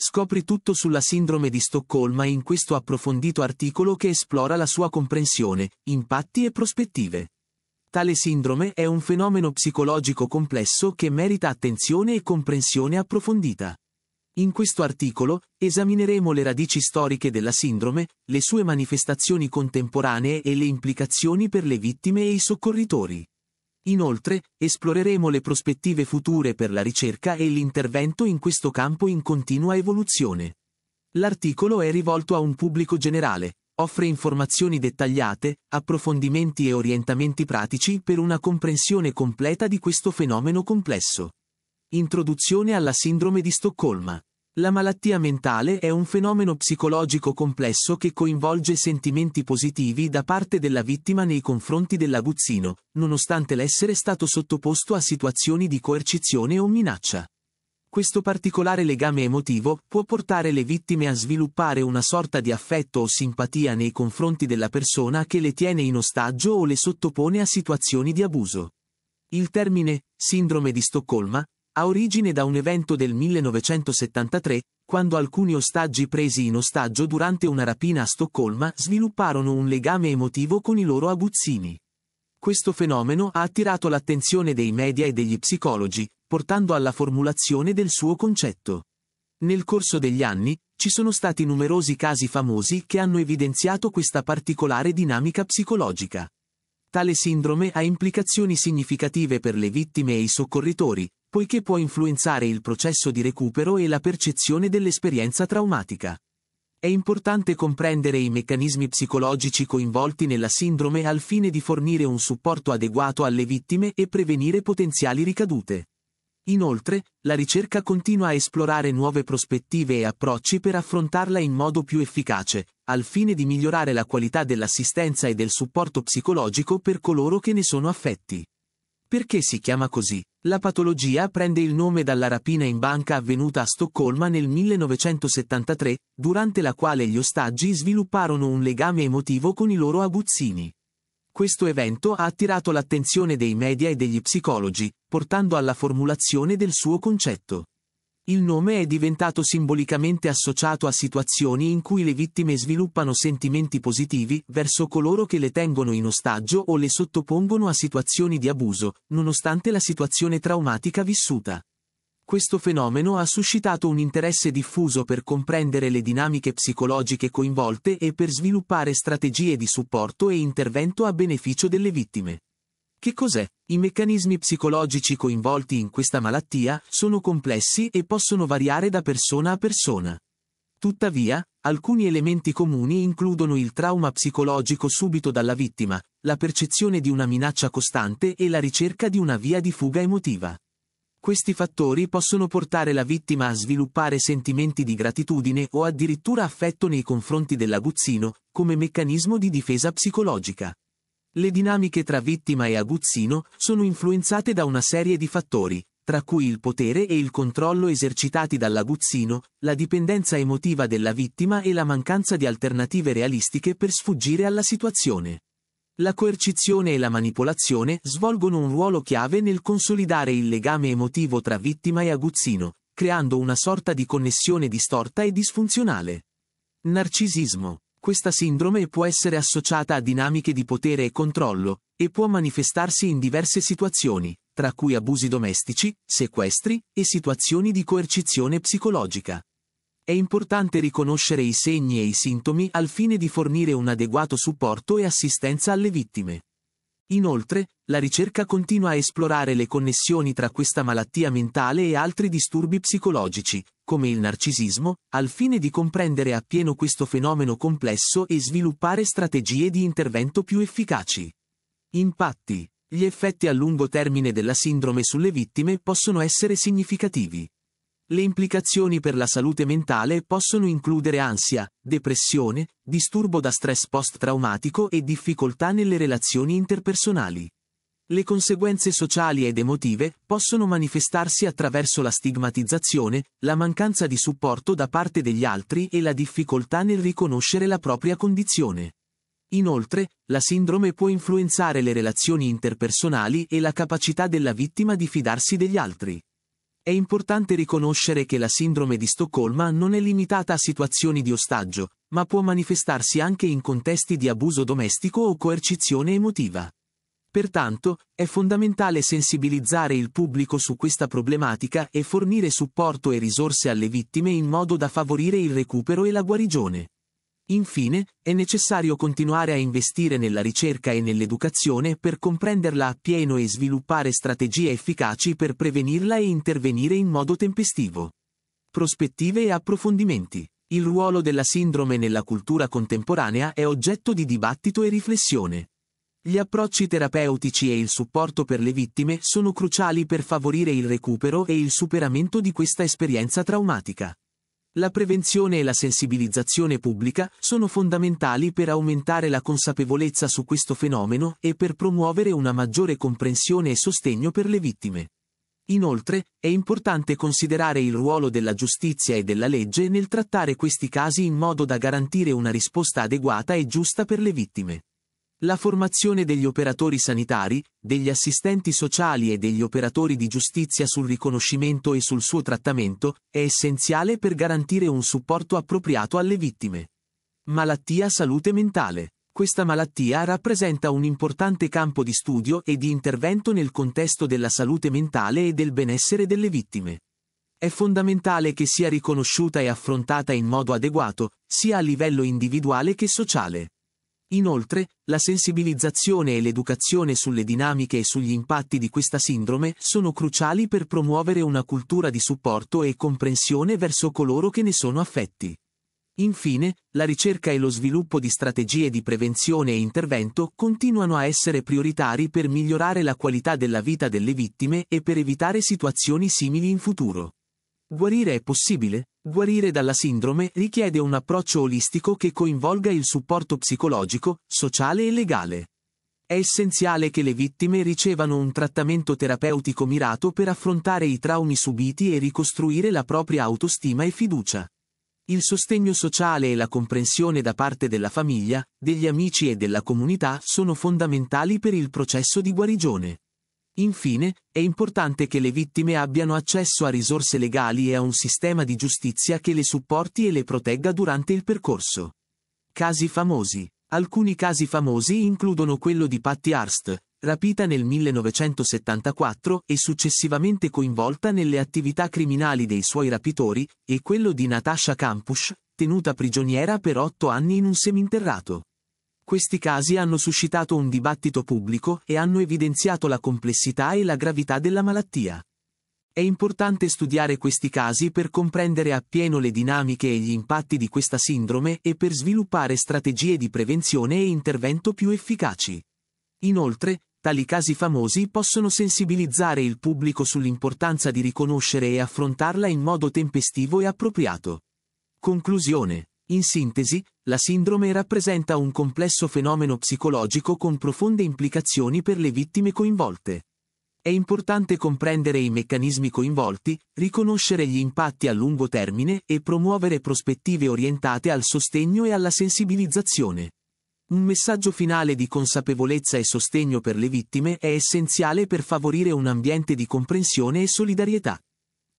Scopri tutto sulla sindrome di Stoccolma in questo approfondito articolo che esplora la sua comprensione, impatti e prospettive. Tale sindrome è un fenomeno psicologico complesso che merita attenzione e comprensione approfondita. In questo articolo esamineremo le radici storiche della sindrome, le sue manifestazioni contemporanee e le implicazioni per le vittime e i soccorritori. Inoltre, esploreremo le prospettive future per la ricerca e l'intervento in questo campo in continua evoluzione. L'articolo è rivolto a un pubblico generale, offre informazioni dettagliate, approfondimenti e orientamenti pratici per una comprensione completa di questo fenomeno complesso. Introduzione alla sindrome di Stoccolma. La malattia mentale è un fenomeno psicologico complesso che coinvolge sentimenti positivi da parte della vittima nei confronti dell'aguzzino, nonostante l'essere stato sottoposto a situazioni di coercizione o minaccia. Questo particolare legame emotivo può portare le vittime a sviluppare una sorta di affetto o simpatia nei confronti della persona che le tiene in ostaggio o le sottopone a situazioni di abuso. Il termine sindrome di Stoccolma ha origine da un evento del 1973, quando alcuni ostaggi presi in ostaggio durante una rapina a Stoccolma svilupparono un legame emotivo con i loro aguzzini. Questo fenomeno ha attirato l'attenzione dei media e degli psicologi, portando alla formulazione del suo concetto. Nel corso degli anni, ci sono stati numerosi casi famosi che hanno evidenziato questa particolare dinamica psicologica. Tale sindrome ha implicazioni significative per le vittime e i soccorritori, poiché può influenzare il processo di recupero e la percezione dell'esperienza traumatica. È importante comprendere i meccanismi psicologici coinvolti nella sindrome al fine di fornire un supporto adeguato alle vittime e prevenire potenziali ricadute. Inoltre, la ricerca continua a esplorare nuove prospettive e approcci per affrontarla in modo più efficace, al fine di migliorare la qualità dell'assistenza e del supporto psicologico per coloro che ne sono affetti. Perché si chiama così? La patologia prende il nome dalla rapina in banca avvenuta a Stoccolma nel 1973, durante la quale gli ostaggi svilupparono un legame emotivo con i loro aguzzini. Questo evento ha attirato l'attenzione dei media e degli psicologi, portando alla formulazione del suo concetto. Il nome è diventato simbolicamente associato a situazioni in cui le vittime sviluppano sentimenti positivi verso coloro che le tengono in ostaggio o le sottopongono a situazioni di abuso, nonostante la situazione traumatica vissuta. Questo fenomeno ha suscitato un interesse diffuso per comprendere le dinamiche psicologiche coinvolte e per sviluppare strategie di supporto e intervento a beneficio delle vittime. Che cos'è? I meccanismi psicologici coinvolti in questa malattia sono complessi e possono variare da persona a persona. Tuttavia, alcuni elementi comuni includono il trauma psicologico subito dalla vittima, la percezione di una minaccia costante e la ricerca di una via di fuga emotiva. Questi fattori possono portare la vittima a sviluppare sentimenti di gratitudine o addirittura affetto nei confronti dell'aguzzino, come meccanismo di difesa psicologica. Le dinamiche tra vittima e aguzzino sono influenzate da una serie di fattori, tra cui il potere e il controllo esercitati dall'aguzzino, la dipendenza emotiva della vittima e la mancanza di alternative realistiche per sfuggire alla situazione. La coercizione e la manipolazione svolgono un ruolo chiave nel consolidare il legame emotivo tra vittima e aguzzino, creando una sorta di connessione distorta e disfunzionale. Narcisismo questa sindrome può essere associata a dinamiche di potere e controllo, e può manifestarsi in diverse situazioni, tra cui abusi domestici, sequestri e situazioni di coercizione psicologica. È importante riconoscere i segni e i sintomi al fine di fornire un adeguato supporto e assistenza alle vittime. Inoltre, la ricerca continua a esplorare le connessioni tra questa malattia mentale e altri disturbi psicologici, come il narcisismo, al fine di comprendere appieno questo fenomeno complesso e sviluppare strategie di intervento più efficaci. Impatti. Gli effetti a lungo termine della sindrome sulle vittime possono essere significativi. Le implicazioni per la salute mentale possono includere ansia, depressione, disturbo da stress post-traumatico e difficoltà nelle relazioni interpersonali. Le conseguenze sociali ed emotive possono manifestarsi attraverso la stigmatizzazione, la mancanza di supporto da parte degli altri e la difficoltà nel riconoscere la propria condizione. Inoltre, la sindrome può influenzare le relazioni interpersonali e la capacità della vittima di fidarsi degli altri. È importante riconoscere che la sindrome di Stoccolma non è limitata a situazioni di ostaggio, ma può manifestarsi anche in contesti di abuso domestico o coercizione emotiva. Pertanto, è fondamentale sensibilizzare il pubblico su questa problematica e fornire supporto e risorse alle vittime in modo da favorire il recupero e la guarigione. Infine, è necessario continuare a investire nella ricerca e nell'educazione per comprenderla appieno e sviluppare strategie efficaci per prevenirla e intervenire in modo tempestivo. Prospettive e approfondimenti. Il ruolo della sindrome nella cultura contemporanea è oggetto di dibattito e riflessione. Gli approcci terapeutici e il supporto per le vittime sono cruciali per favorire il recupero e il superamento di questa esperienza traumatica. La prevenzione e la sensibilizzazione pubblica sono fondamentali per aumentare la consapevolezza su questo fenomeno e per promuovere una maggiore comprensione e sostegno per le vittime. Inoltre, è importante considerare il ruolo della giustizia e della legge nel trattare questi casi in modo da garantire una risposta adeguata e giusta per le vittime. La formazione degli operatori sanitari, degli assistenti sociali e degli operatori di giustizia sul riconoscimento e sul suo trattamento è essenziale per garantire un supporto appropriato alle vittime. Malattia salute mentale. Questa malattia rappresenta un importante campo di studio e di intervento nel contesto della salute mentale e del benessere delle vittime. È fondamentale che sia riconosciuta e affrontata in modo adeguato, sia a livello individuale che sociale. Inoltre, la sensibilizzazione e l'educazione sulle dinamiche e sugli impatti di questa sindrome sono cruciali per promuovere una cultura di supporto e comprensione verso coloro che ne sono affetti. Infine, la ricerca e lo sviluppo di strategie di prevenzione e intervento continuano a essere prioritari per migliorare la qualità della vita delle vittime e per evitare situazioni simili in futuro. Guarire è possibile? Guarire dalla sindrome richiede un approccio olistico che coinvolga il supporto psicologico, sociale e legale. È essenziale che le vittime ricevano un trattamento terapeutico mirato per affrontare i traumi subiti e ricostruire la propria autostima e fiducia. Il sostegno sociale e la comprensione da parte della famiglia, degli amici e della comunità sono fondamentali per il processo di guarigione. Infine, è importante che le vittime abbiano accesso a risorse legali e a un sistema di giustizia che le supporti e le protegga durante il percorso. Casi famosi. Alcuni casi famosi includono quello di Patty Arst, rapita nel 1974 e successivamente coinvolta nelle attività criminali dei suoi rapitori, e quello di Natasha Kampusch, tenuta prigioniera per otto anni in un seminterrato. Questi casi hanno suscitato un dibattito pubblico e hanno evidenziato la complessità e la gravità della malattia. È importante studiare questi casi per comprendere appieno le dinamiche e gli impatti di questa sindrome e per sviluppare strategie di prevenzione e intervento più efficaci. Inoltre, tali casi famosi possono sensibilizzare il pubblico sull'importanza di riconoscere e affrontarla in modo tempestivo e appropriato. Conclusione. In sintesi, la sindrome rappresenta un complesso fenomeno psicologico con profonde implicazioni per le vittime coinvolte. È importante comprendere i meccanismi coinvolti, riconoscere gli impatti a lungo termine e promuovere prospettive orientate al sostegno e alla sensibilizzazione. Un messaggio finale di consapevolezza e sostegno per le vittime è essenziale per favorire un ambiente di comprensione e solidarietà.